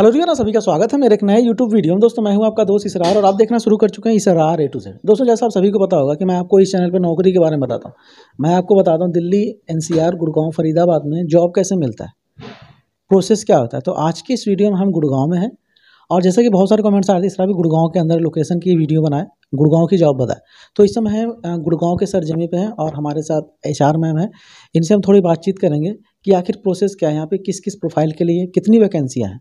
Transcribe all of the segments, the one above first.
Hello जी ना सभी का स्वागत है मेरे एक नए यूट्यूब वीडियो में दोस्तों मैं हूं आपका दोस्त इसरार और आप देखना शुरू कर चुके हैं इसरार ए टू जेड दोस्तों जैसा आप सभी को पता होगा कि मैं आपको इस चैनल पर नौकरी के बारे में बताता हूं मैं आपको बताता हूं दिल्ली एनसीआर गुड़गांव फरीदाबाद में जॉब कैसे मिलता है प्रोसेस क्या होता है तो आज की इस वीडियो में हम गुड़गांव में हैं और जैसे कि बहुत सारे कमेंट्स आ रहे थे इसरा भी गुड़गांव के अंदर लोकेशन की वीडियो बनाए गुड़गांव की जॉब बताए तो इस समय गुड़गांव के सर जमी पर हैं और हमारे साथ एच मैम हैं इनसे हम थोड़ी बातचीत करेंगे कि आखिर प्रोसेस क्या है यहाँ पे किस किस प्रोफाइल के लिए कितनी वैकेंसियाँ हैं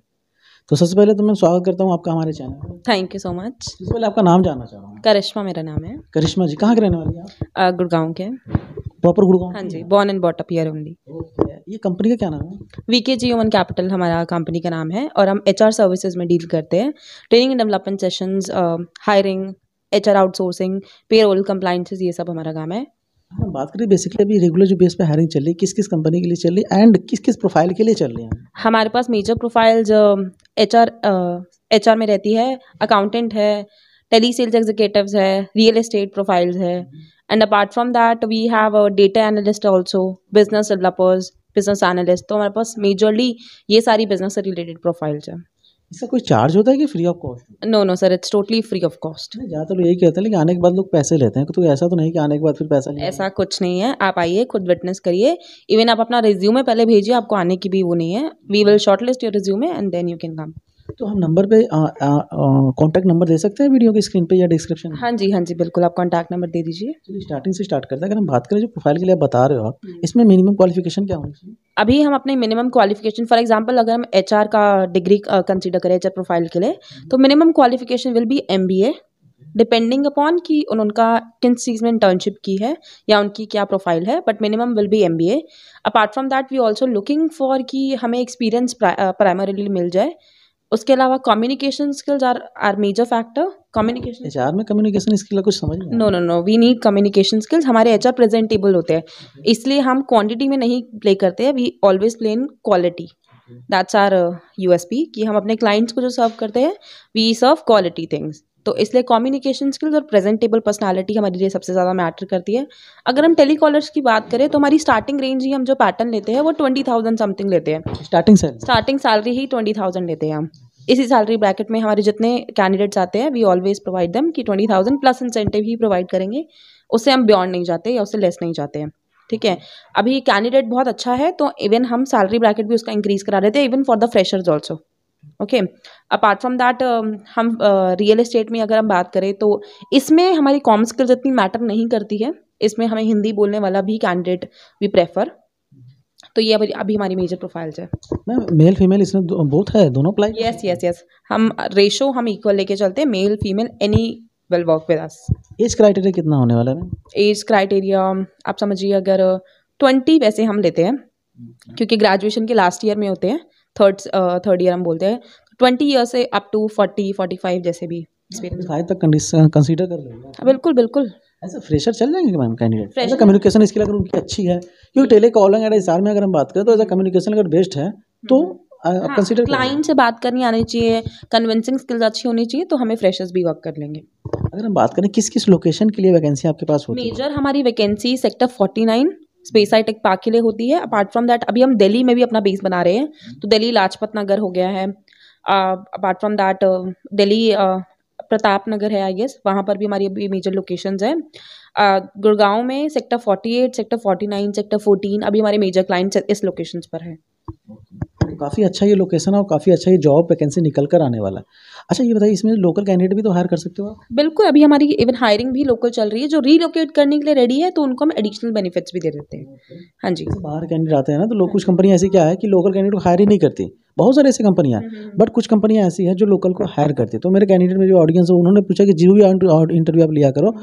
तो सबसे पहले तो मैं स्वागत करता हूँ आपका हमारे channel thank you so much सबसे पहले आपका नाम जानना चाह रहा हूँ करिश्मा मेरा नाम है करिश्मा जी कहाँ के रहने वाली हैं गुड़गांव के प्रॉपर गुड़गांव हाँ जी born and brought up here only ये कंपनी का क्या नाम है वीके जी ओमन कैपिटल हमारा कंपनी का नाम है और हम एच सर्विसेज में डील करते हैं training and development session hiring H R outsourcing payroll role compliances ये सब हमारा काम है हाँ बात करें बेसिकली अभी रेगुलर जो बेस पे हायरिंग चल रही है किस किस कंपनी के लिए चल रही है एंड किस किस प्रोफाइल के लिए चल रही है हमारे पास मेजर प्रोफाइल जो एच आर एच आर में रहती है अकाउंटेंट है टेली सेल्स एग्जीक्यूटिव है रियल एस्टेट प्रोफाइल्स है and apart from that we have data analyst also business developers business analyst तो हमारे पास मेजरली ये सारी बिजनेस से रिलेटेड प्रोफाइल्स हैं इसका कोई चार्ज होता है कि free of cost no no sir it's totally free of cost ज्यादा लोग यही कहते हैं लेकिन आने के बाद लोग पैसे लेते हैं तो ऐसा तो नहीं कि आने के बाद फिर पैसा नहीं ऐसा कुछ नहीं है आप आइए खुद विटनेस करिए इवन आप अपना रिज्यूमे पहले भेजिए आपको आने की भी वो नहीं है we will shortlist your resume and then you can come तो हम नंबर पे कांटेक्ट नंबर दे सकते हैं वीडियो की स्क्रीन पे या डिस्क्रिप्शन हाँ जी हाँ जी बिल्कुल आप कांटेक्ट नंबर दे दीजिए चलिए स्टार्टिंग से स्टार्ट करते हैं अगर हम बात करें जो प्रोफाइल के लिए आप बता रहे हो आप हम्म। इसमें मिनिमम क्वालिफिकेशन क्या होनी चाहिए अभी हम अपने मिनिमम क्वालिफिकेशन फॉर एग्जाम्पल अगर हम एच का डिग्री कंसिडर करें एच प्रोफाइल के लिए हम्म। तो minimum qualification will be M depending upon कि उनका किन चीज़ में इंटर्नशिप की है या उनकी क्या प्रोफाइल है but minimum will be M B A apart from that we also looking for कि हमें एक्सपीरियंस प्राइमरीली मिल जाए उसके अलावा communication skills are are major factor communication H में कम्युनिकेशन स्किल कुछ समझ no no no we need communication skills हमारे एच आर प्रेजेंटेबल होते हैं हम्म। इसलिए हम क्वांटिटी में नहीं प्ले करते हैं we always play in quality that's our U S P कि हम अपने क्लाइंट्स को जो सर्व करते हैं वी सर्व क्वालिटी थिंग्स तो इसलिए कम्युनिकेशन स्किल्स और प्रेजेंटेबल पर्सनालिटी हमारे लिए सबसे ज़्यादा मैटर करती है अगर हम टेली कॉलर्स की बात करें तो हमारी स्टार्टिंग रेंज ही हम जो पैटर्न लेते हैं वो ट्वेंटी थाउजेंड समथिंग लेते हैं स्टार्टिंग सैलरी स्टार्टिंग सैलरी ही ट्वेंटी थाउजेंड लेते हैं हम इसी सैलरी ब्रैकेट में हमारे जितने कैंडिडेट्स आते हैं वी ऑलवेज प्रोवाइड दम कि ट्वेंटी थाउजेंड प्लस इंसेंटिव ही प्रोवाइड करेंगे उससे हम बियॉन्ड नहीं जाते या उससे लेस नहीं जाते हैं ठीक है अभी कैंडिडेट बहुत अच्छा है तो इवन हम सैलरी ब्रैकेट भी उसका इंक्रीज करा देते हैं even for the freshers also okay apart from that हम रियल uh, इस्टेट में अगर हम बात करें तो इसमें हमारी कॉम स्किल्स इतनी मैटर नहीं करती है इसमें हमें हिंदी बोलने वाला भी कैंडिडेट वी प्रेफर तो ये अभी अभी हमारी मेजर प्रोफाइल्स है मैम मेल फीमेल इसमें बोथ है दोनों अप्लाई यस यस यस हम रेशो हम इक्वल लेके चलते हैं male female any will work with us age criteria कितना होने वाला है एज क्राइटेरिया आप समझिए अगर ट्वेंटी वैसे हम लेते हैं क्योंकि ग्रेजुएशन के लास्ट ईयर में होते हैं थर्ड थर्ड ईयर हम बोलते हैं ट्वेंटी ईयर से up to forty forty five जैसे भी कंसीडर तो uh, कर रहे बिल्कुल बिल्कुल ऐसा फ्रेशर चल जाएंगे मैम कैंडिडेट ऐसा कम्युनिकेशन स्किल अगर उनकी अच्छी है क्योंकि टेली कॉलिंग एट एस में अगर हम बात करें तो ऐसा कम्युनिकेशन अगर बेस्ट है तो कंसीडर हम्म। uh, हाँ, क्लाइंट से बात करनी आनी चाहिए कन्विंसिंग स्किल्स अच्छी होनी चाहिए तो हमें फ्रेशर्स भी वर्क कर लेंगे अगर हम बात करें किस किस लोकेशन के लिए वैकेंसी आपके पास होती है मेजर हमारी वैकेंसी सेक्टर 49 स्पेस पार्क के लिए होती है अपार्ट फ्रॉम दैट अभी हम दिल्ली में भी अपना बेस बना रहे हैं तो दिल्ली लाजपत नगर हो गया है apart from that Delhi Pratap Nagar है आई गेस वहाँ पर भी हमारी अभी मेजर लोकेशन है गुड़गांव में sector forty eight sector forty nine sector fourteen अभी हमारे मेजर क्लाइंट्स इस लोकेशन पर है तो काफ़ी अच्छा ये लोकेशन है और काफ़ी अच्छा ये जॉब वैकेंसी निकल कर आने वाला है अच्छा ये बताइए इसमें लोकल कैंडिडेट भी तो हायर कर सकते हो आप बिल्कुल अभी हमारी इवन हायरिंग भी लोकल चल रही है जो रीलोकेट करने के लिए रेडी है तो उनको हम एडिशनल बेनिफिट्स भी दे देते हैं हाँ जी बाहर कैंडिडेट आते हैं ना तो कुछ कंपनियाँ ऐसी क्या है कि लोकल कैंडिडेट को हायर ही नहीं करती बहुत सारी ऐसी कंपनियाँ बट कुछ कंपनियाँ ऐसी हैं जो लोकल को हायर करती है तो मेरे कैंडिडेट में जो ऑडियंस है उन्होंने पूछा कि जो भी इंटरव्यू आप लिया करो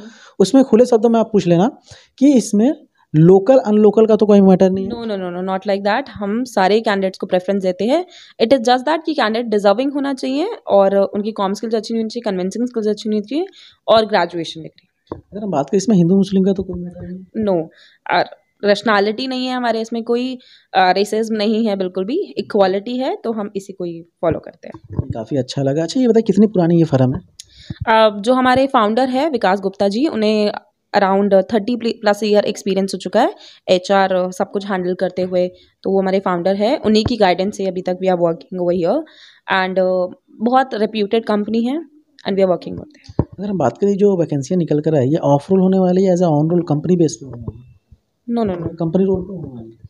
उसमें खुले शब्दों में आप पूछ लेना कि इसमें लोकल अनलोकल का तो कोई मैटर नहीं no no no no not like that हम सारे कैंडिडेट्स को प्रेफरेंस देते हैं इट इज़ जस्ट दैट कि कैंडिडेट डिजर्विंग होना चाहिए और उनकी कॉम स्किल्स अच्छी होनी चाहिए कन्विंसिंग स्किल्स अच्छी होनी चाहिए और ग्रेजुएशन डिग्री अगर हम बात करें इसमें हिंदू मुस्लिम का तो कोई मैटर नहीं नो रेशनैलिटी नहीं है हमारे इसमें कोई रेसिज्म नहीं है बिल्कुल भी इक्वालिटी है तो हम इसी को ही फॉलो करते हैं काफ़ी अच्छा लगा अच्छा ये बताइए कितनी पुरानी ये फर्म है जो हमारे फाउंडर है विकास गुप्ता जी उन्हें around thirty plus year experience हो चुका है एच uh, सब कुछ हैंडल करते हुए तो वो हमारे फाउंडर है उन्हीं की गाइडेंस से अभी तक we are working over here and बहुत रेप्यूटेड कंपनी है एंड वी आर वर्किंग होते हैं अगर हम बात करें जो वैकेंसियाँ निकल कर आई है ऑफ रोल होने वाली है as a on role company based होने वाली no no no company role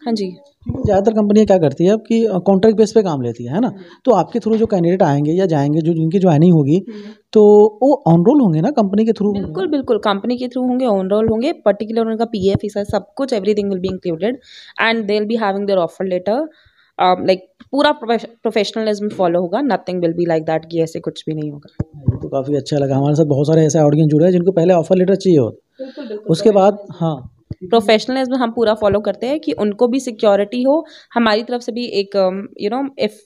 हाँ जी ज़्यादातर कंपनियाँ क्या करती है आपकी कॉन्ट्रैक्ट बेस पे काम लेती है है ना तो आपके थ्रू जो कैंडिडेट आएंगे या जाएंगे जो जिनकी ज्वाइनिंग होगी हम्म। तो वो ऑन रोल होंगे ना कंपनी के थ्रू बिल्कुल बिल्कुल कंपनी के थ्रू होंगे ऑन रोल होंगे पर्टिकुलर उनका पी एफ सब कुछ thing will be included and they will be having their offer letter like पूरा प्रोफेशनलिज्म फॉलो होगा nothing will be like that कि ऐसे कुछ भी नहीं होगा हाँ, तो काफ़ी अच्छा लगा हमारे साथ बहुत सारे ऐसे ऑडियंस जुड़े हैं जिनको पहले ऑफर लेटर चाहिए होता उसके तो बाद हाँ प्रोफेशनलिज्म हम पूरा फॉलो करते हैं कि उनको भी सिक्योरिटी हो हमारी तरफ से भी एक यू नो इफ़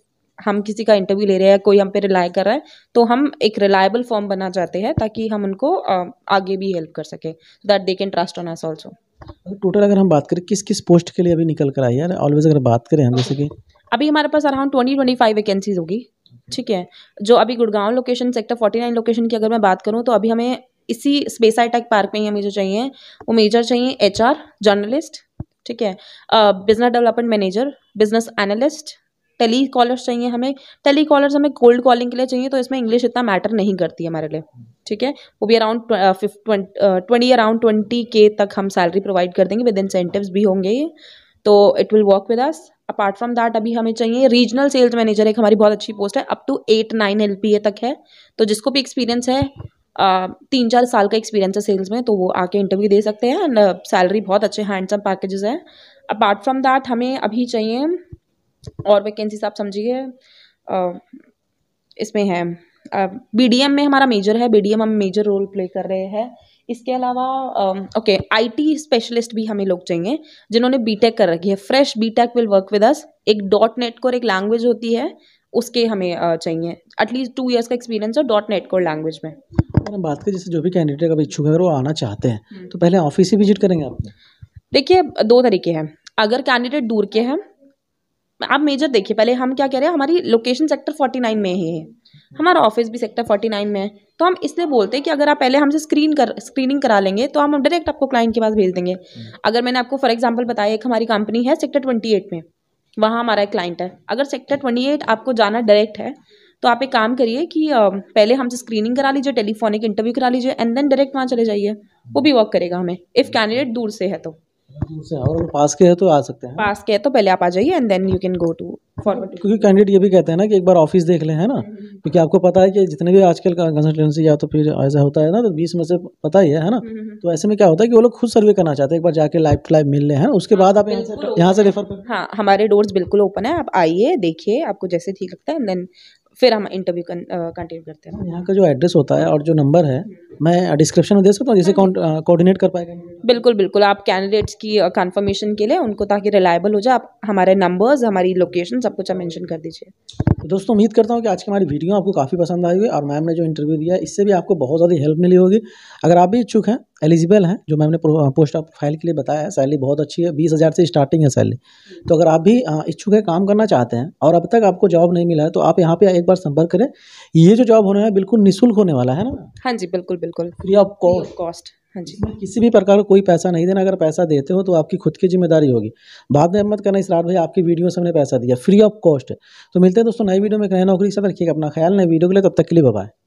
हम किसी का इंटरव्यू ले रहे हैं कोई हम पे रिलाई कर रहा है तो हम एक रिलायबल फॉर्म बना जाते हैं ताकि हम उनको um, आगे भी हेल्प कर सके that they can trust on us also total अगर हम बात करें किस किस पोस्ट के लिए अभी निकल कर आई है ऑलवेज अगर बात करें हम जैसे कि अभी हमारे पास around twenty twenty five vacancies होगी ठीक है जो अभी Gurgaon location sector forty nine location की अगर मैं बात करूँ तो अभी हमें इसी स्पेस आई टेक पार्क में ही हमें जो चाहिए वो मेजर चाहिए एच जर्नलिस्ट ठीक है business development manager business analyst tele callers चाहिए हमें टेली कॉलर्स हमें कोल्ड कॉलिंग के लिए चाहिए तो इसमें इंग्लिश इतना मैटर नहीं करती है हमारे लिए ठीक है वो भी अराउंड ट्वेंटी अराउंड ट्वेंटी के तक हम सैलरी प्रोवाइड कर देंगे विद इंसेंटिव भी होंगे ये तो it will work with us apart from that अभी हमें चाहिए रीजनल सेल्स मैनेजर एक हमारी बहुत अच्छी पोस्ट है up to eight nine L तक है तो जिसको भी एक्सपीरियंस है तीन चार साल का एक्सपीरियंस है सेल्स में तो वो आके इंटरव्यू दे सकते हैं एंड सैलरी बहुत अच्छे हैंडसम पैकेजेस हैं अपार्ट फ्रॉम दैट हमें अभी चाहिए और वैकेंसीज आप समझिए इसमें है बी डी एम में हमारा मेजर है बी डी एम हम मेजर रोल प्ले कर रहे हैं इसके अलावा ओके आईटी स्पेशलिस्ट भी हमें लोग चाहिए जिन्होंने बीटेक कर रखी है fresh BTech will work with us एक डॉट नेट को और एक लैंग्वेज होती है उसके हमें चाहिए एटलीस्ट टू ईयर्स का एक्सपीरियंस है डॉट नेट कोर लैंग्वेज में हम बात करें जैसे जो भी कैंडिडेट अगर इच्छुक है अगर वो आना चाहते हैं हम्म। तो पहले ऑफिस ही विजिट करेंगे आप देखिए दो तरीके हैं अगर कैंडिडेट दूर के हैं आप मेजर देखिए पहले हम क्या कह रहे हैं हमारी लोकेशन सेक्टर फोर्टी नाइन में ही है हमारा ऑफिस भी सेक्टर फोर्टी नाइन में है तो हम इसलिए बोलते हैं कि अगर आप पहले हमसे स्क्रीन कर स्क्रीनिंग करा लेंगे तो हम डायरेक्ट आपको क्लाइंट के पास भेज देंगे हम्म। अगर मैंने आपको फॉर एग्जाम्पल बताया एक हमारी कंपनी है सेक्टर ट्वेंटी एट में वहाँ हमारा एक क्लाइंट है अगर सेक्टर ट्वेंटी एट आपको जाना डायरेक्ट है तो आप एक काम करिए कि पहले हमसे स्क्रीनिंग करा लीजिए टेलीफोनिक इंटरव्यू करा लीजिए एंड देन डायरेक्ट वहाँ चले जाइए वो भी वर्क करेगा हमें इफ़ कैंडिडेट दूर से है तो और पास के है तो आ सकते हैं पास के है तो पहले आप आ जाइए and then you can go to forward क्योंकि कैंडिडेट ये भी कहते हैं ना कि एक बार ऑफिस देख ले है ना क्योंकि आपको पता है कि जितने भी आजकल कंसल्टेंसी या तो फिर ऐसा होता है ना तो बीस में से पता ही है, है ना हम्म, हम्म। तो ऐसे में क्या होता है कि वो लोग खुद सर्वे करना चाहते हैं एक बार जाके लाइव टू लाइव मिल ले हैं उसके हाँ, बाद आप यहाँ से रेफर हाँ हमारे डोर्स बिल्कुल ओपन है आप आइए देखिए आपको जैसे ठीक लगता है एंड देन फिर हम इंटरव्यू कंटिन्यू uh, करते हैं हाँ, यहाँ का जो एड्रेस होता है और जो नंबर है मैं डिस्क्रिप्शन में दे सकता हूँ जिसे कोऑर्डिनेट हाँ uh, कर पाएगा बिल्कुल बिल्कुल आप कैंडिडेट्स की कंफर्मेशन uh, के लिए उनको ताकि रिलायबल हो जाए आप हमारे नंबर्स हमारी लोकेशन सब कुछ आप मैंशन कर दीजिए तो दोस्तों उम्मीद करता हूँ कि आज की हमारी वीडियो आपको काफ़ी पसंद आई हुई और मैम ने जो इंटरव्यू दिया इससे भी आपको बहुत ज़्यादा हेल्प मिली होगी अगर आप भी इच्छुक हैं एलिजिबल हैं जो मैम ने पोस्ट ऑफ फाइल के लिए बताया है सैलरी बहुत अच्छी है बीस हज़ार से स्टार्टिंग है सैलरी तो अगर आप भी इच्छुक है काम करना चाहते हैं और अब तक आपको जॉब नहीं मिला है तो आप यहाँ पर एक बार संपर्क करें ये जो जॉब होने है बिल्कुल निःशुल्क होने वाला है ना हाँ जी बिल्कुल बिल्कुल फ्री ऑफ कॉस्ट हाँ जी किसी भी प्रकार का को कोई पैसा नहीं देना अगर पैसा देते हो तो आपकी खुद की जिम्मेदारी होगी बाद में मत करना इस रात भाई आपकी वीडियो से हमने पैसा दिया फ्री ऑफ कॉस्ट तो मिलते हैं दोस्तों नई वीडियो में नए नौकरी के साथ रखिएगा अपना ख्याल नई वीडियो के लिए तब तक के लिए बबाए